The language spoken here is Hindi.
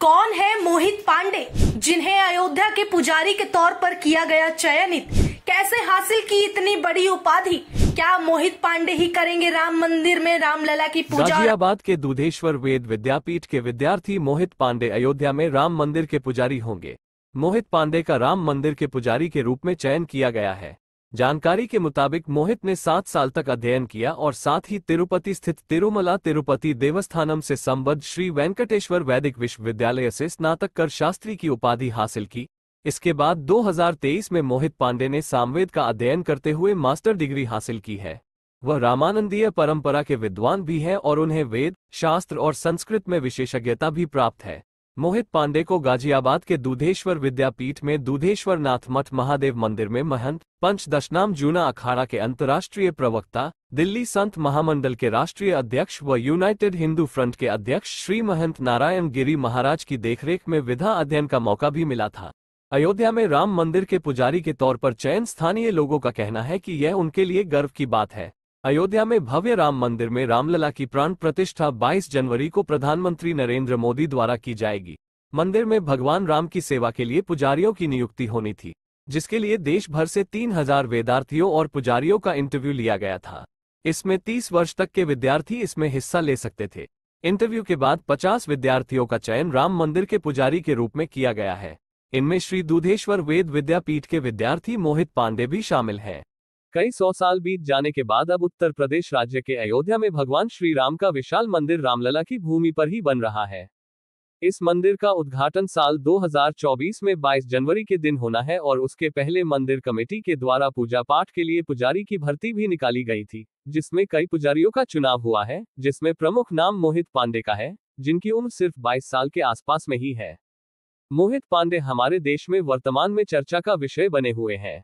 कौन है मोहित पांडे जिन्हें अयोध्या के पुजारी के तौर पर किया गया चयनित कैसे हासिल की इतनी बड़ी उपाधि क्या मोहित पांडे ही करेंगे राम मंदिर में रामलला की पूजा गाजियाबाद के दूधेश्वर वेद विद्यापीठ के विद्यार्थी मोहित पांडे अयोध्या में राम मंदिर के पुजारी होंगे मोहित पांडे का राम मंदिर के पुजारी के रूप में चयन किया गया है जानकारी के मुताबिक मोहित ने सात साल तक अध्ययन किया और साथ ही तिरुपति स्थित तिरुमला तिरुपति देवस्थानम से संबद्ध श्री वेंकटेश्वर वैदिक विश्वविद्यालय से स्नातक कर शास्त्री की उपाधि हासिल की इसके बाद 2023 में मोहित पांडे ने सामवेद का अध्ययन करते हुए मास्टर डिग्री हासिल की है वह रामानंदीय परंपरा के विद्वान भी हैं और उन्हें वेद शास्त्र और संस्कृत में विशेषज्ञता भी प्राप्त है मोहित पांडे को गाजियाबाद के दूधेश्वर विद्यापीठ में दूधेश्वर नाथ मठ महादेव मंदिर में महंत पंच दशनाम जूना अखाड़ा के अंतर्राष्ट्रीय प्रवक्ता दिल्ली संत महामंडल के राष्ट्रीय अध्यक्ष व यूनाइटेड हिंदू फ्रंट के अध्यक्ष श्री महंत नारायण गिरी महाराज की देखरेख में विधा अध्ययन का मौका भी मिला था अयोध्या में राम मंदिर के पुजारी के तौर पर चयन स्थानीय लोगों का कहना है कि यह उनके लिए गर्व की बात है अयोध्या में भव्य राम मंदिर में रामलला की प्राण प्रतिष्ठा 22 जनवरी को प्रधानमंत्री नरेंद्र मोदी द्वारा की जाएगी मंदिर में भगवान राम की सेवा के लिए पुजारियों की नियुक्ति होनी थी जिसके लिए देश भर से 3000 वेदार्थियों और पुजारियों का इंटरव्यू लिया गया था इसमें 30 वर्ष तक के विद्यार्थी इसमें हिस्सा ले सकते थे इंटरव्यू के बाद 50 विद्यार्थियों का चयन राम मंदिर के पुजारी के रूप में किया गया है इनमें श्री दूधेश्वर वेद विद्यापीठ के विद्यार्थी मोहित पांडे भी शामिल हैं कई सौ साल बीत जाने के बाद अब उत्तर प्रदेश राज्य के अयोध्या में भगवान श्री राम का विशाल मंदिर रामलला की भूमि पर ही बन रहा है इस मंदिर का उद्घाटन साल 2024 में 22 जनवरी के दिन होना है और उसके पहले मंदिर कमेटी के द्वारा पूजा पाठ के लिए पुजारी की भर्ती भी निकाली गई थी जिसमें कई पुजारियों का चुनाव हुआ है जिसमें प्रमुख नाम मोहित पांडे का है जिनकी उम्र सिर्फ 22 साल के आसपास में ही है मोहित पांडे हमारे देश में वर्तमान में चर्चा का विषय बने हुए हैं